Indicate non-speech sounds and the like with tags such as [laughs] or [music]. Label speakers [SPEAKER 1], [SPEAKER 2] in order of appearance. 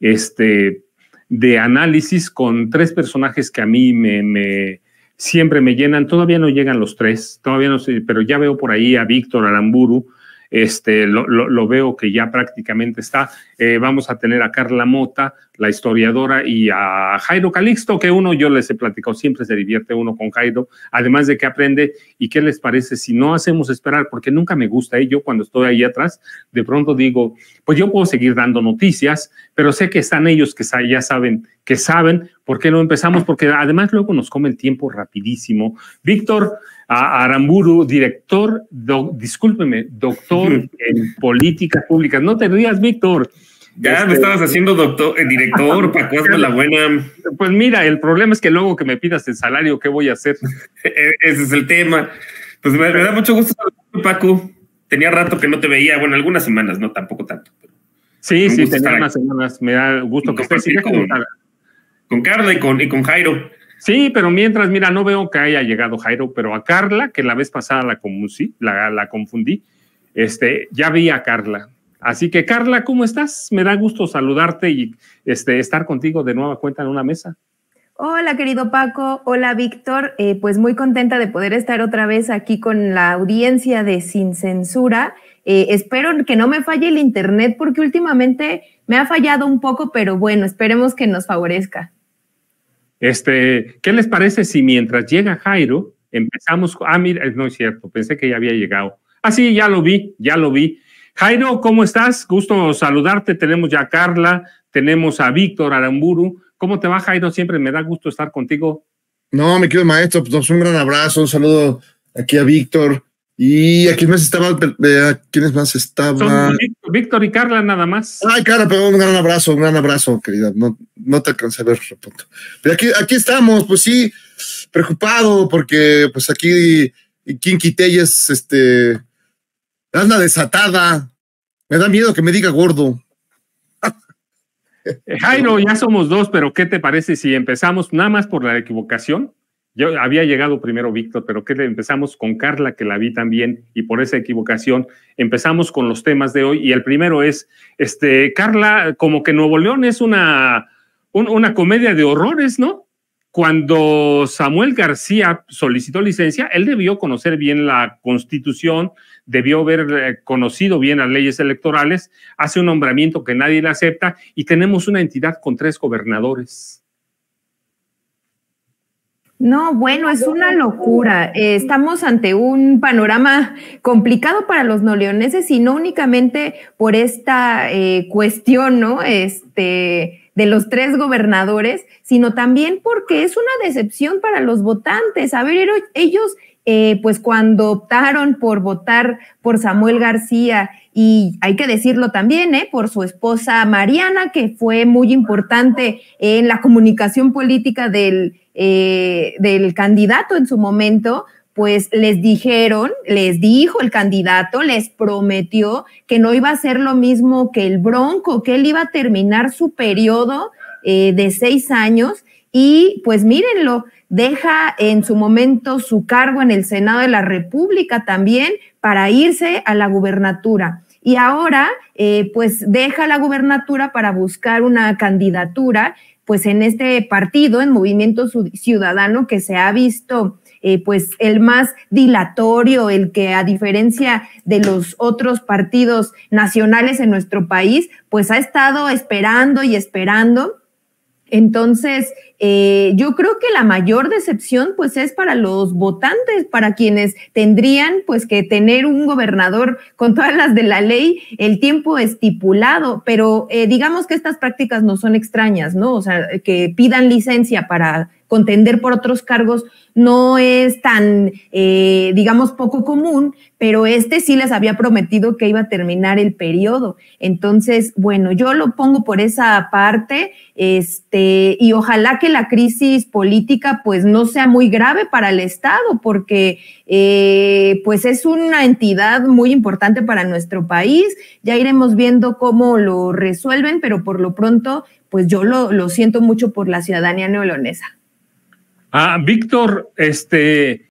[SPEAKER 1] este, de análisis con tres personajes que a mí me, me, siempre me llenan. Todavía no llegan los tres, todavía no sé, pero ya veo por ahí a Víctor Aramburu, este, lo, veo que ya prácticamente está. Eh, vamos a tener a Carla Mota, la historiadora, y a Jairo Calixto, que uno, yo les he platicado, siempre se divierte uno con Jairo, además de que aprende. ¿Y qué les parece si no hacemos esperar? Porque nunca me gusta, ello. ¿eh? yo cuando estoy ahí atrás, de pronto digo, pues yo puedo seguir dando noticias, pero sé que están ellos que ya saben, que saben, ¿Por qué no empezamos? Porque además luego nos come el tiempo rapidísimo. Víctor Aramburu, director, discúlpeme, doctor [laughs] en políticas públicas. No te rías, Víctor.
[SPEAKER 2] Ya este, me estabas haciendo doctor,
[SPEAKER 1] eh, director, [laughs] Paco, hazme la buena. Pues mira, el problema es que luego que me pidas el salario, ¿qué voy a hacer? [laughs] E, ese es el tema. Pues me, da mucho gusto, Paco. Tenía rato que no te veía, bueno, algunas semanas, no tampoco tanto. sí, sí, tenía unas semanas. Me da gusto que estés con Carla y con, y con Jairo. Sí, pero mientras, mira, no veo que haya llegado Jairo, pero a Carla, que la vez pasada la, la, la confundí, este, ya vi a Carla. Así que, Carla, ¿cómo estás? Me da gusto saludarte y este, estar contigo de nueva cuenta en una mesa.
[SPEAKER 2] Hola, querido Paco. Hola, Víctor. Eh, pues muy contenta de poder estar otra vez aquí con la audiencia de Sin Censura. Eh, espero que no me falle el internet porque últimamente me ha fallado un poco, pero bueno, esperemos que nos favorezca.
[SPEAKER 1] Este, ¿Qué les parece si mientras llega Jairo empezamos? Ah, mira, no es cierto, pensé que ya había llegado. Ah, sí, ya lo vi, ya lo vi. Jairo, ¿cómo estás? Gusto saludarte. Tenemos ya a Carla, tenemos a Víctor Aramburu. ¿Cómo te va, Jairo? Siempre me da gusto estar contigo.
[SPEAKER 2] No, mi querido maestro, pues un gran abrazo, un saludo aquí a Víctor. ¿Y a quién más estaba? quiénes más estaban?
[SPEAKER 1] Víctor y Carla nada más.
[SPEAKER 2] Ay, Carla, pero un gran abrazo, un gran abrazo, querida. No, no te alcancé a ver, punto. Pero aquí, aquí estamos, pues sí, preocupado porque pues aquí Kinky es este, anda desatada. Me da miedo que me diga gordo.
[SPEAKER 1] Jairo, [laughs] ya somos dos, pero ¿qué te parece si empezamos nada más por la equivocación? Yo había llegado primero Víctor, pero ¿qué le empezamos con Carla, que la vi también, y por esa equivocación empezamos con los temas de hoy. Y el primero es, este, Carla, como que Nuevo León es una una comedia de horrores, ¿no? Cuando Samuel García solicitó licencia, él debió conocer bien la constitución, debió haber eh, conocido bien las leyes electorales, hace un nombramiento que nadie le acepta y tenemos una entidad con tres gobernadores.
[SPEAKER 2] No, bueno, es una locura. Eh, estamos ante un panorama complicado para los leoneses y no únicamente por esta eh, cuestión, ¿no? Este, de los tres gobernadores, sino también porque es una decepción para los votantes. A ver, ellos, eh, pues cuando optaron por votar por Samuel García, y hay que decirlo también, ¿eh? por su esposa Mariana, que fue muy importante en la comunicación política del eh, del candidato en su momento, pues les dijeron, les dijo el candidato, les prometió que no iba a ser lo mismo que el Bronco, que él iba a terminar su periodo eh, de seis años y pues mírenlo, deja en su momento su cargo en el Senado de la República también para irse a la gubernatura. Y ahora, eh, pues deja la gubernatura para buscar una candidatura pues en este partido, en Movimiento Ciudadano, que se ha visto eh, pues el más dilatorio, el que a diferencia de los otros partidos nacionales en nuestro país, pues ha estado esperando y esperando entonces, eh, yo creo que la mayor decepción pues es para los votantes, para quienes tendrían pues que tener un gobernador con todas las de la ley el tiempo estipulado, pero eh, digamos que estas prácticas no son extrañas, ¿no? O sea, que pidan licencia para contender por otros cargos no es tan, eh, digamos, poco común, pero este sí les había prometido que iba a terminar el periodo. Entonces, bueno, yo lo pongo por esa parte, este, y ojalá que la crisis política pues no sea muy grave para el Estado, porque eh, pues es una entidad muy importante para nuestro país. Ya iremos viendo cómo lo resuelven, pero por lo pronto, pues yo lo, lo siento mucho por la ciudadanía neolonesa.
[SPEAKER 1] Ah, Víctor, este,